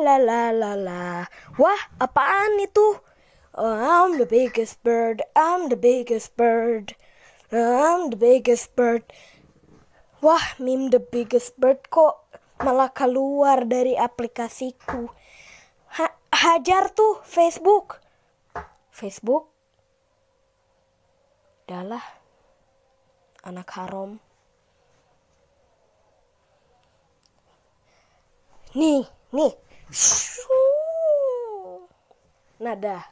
la la la la. Wah, apaan itu? Oh, I'm the biggest bird. I'm the biggest bird. I'm the biggest bird. Wah, meme the biggest bird kok malah keluar dari aplikasiku. Ha hajar tuh Facebook. Facebook. Dalah. Anak haram. Nih, nih, Nada.